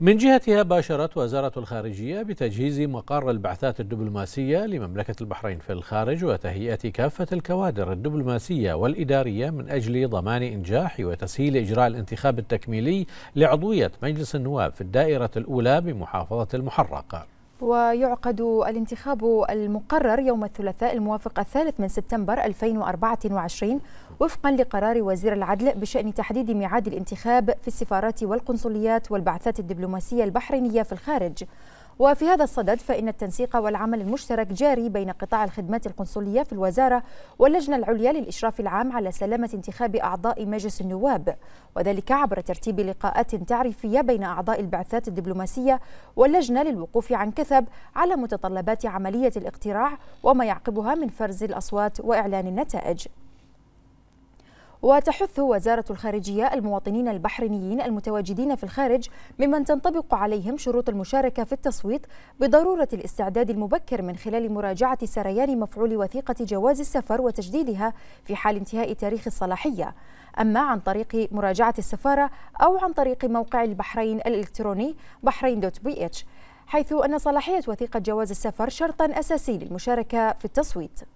من جهتها باشرت وزارة الخارجية بتجهيز مقر البعثات الدبلوماسية لمملكة البحرين في الخارج وتهيئة كافة الكوادر الدبلوماسية والإدارية من أجل ضمان إنجاح وتسهيل إجراء الانتخاب التكميلي لعضوية مجلس النواب في الدائرة الأولى بمحافظة المحرقة ويعقد الانتخاب المقرر يوم الثلاثاء الموافق الثالث من سبتمبر 2024 وفقا لقرار وزير العدل بشأن تحديد ميعاد الانتخاب في السفارات والقنصليات والبعثات الدبلوماسية البحرينية في الخارج وفي هذا الصدد فإن التنسيق والعمل المشترك جاري بين قطاع الخدمات القنصلية في الوزارة واللجنة العليا للإشراف العام على سلامة انتخاب أعضاء مجلس النواب وذلك عبر ترتيب لقاءات تعريفية بين أعضاء البعثات الدبلوماسية واللجنة للوقوف عن كثب على متطلبات عملية الاقتراع وما يعقبها من فرز الأصوات وإعلان النتائج وتحث وزارة الخارجية المواطنين البحرينيين المتواجدين في الخارج ممن تنطبق عليهم شروط المشاركة في التصويت بضرورة الاستعداد المبكر من خلال مراجعة سريان مفعول وثيقة جواز السفر وتجديدها في حال انتهاء تاريخ الصلاحية أما عن طريق مراجعة السفارة أو عن طريق موقع البحرين الإلكتروني بحرين دوت بي اتش حيث أن صلاحية وثيقة جواز السفر شرطا أساسي للمشاركة في التصويت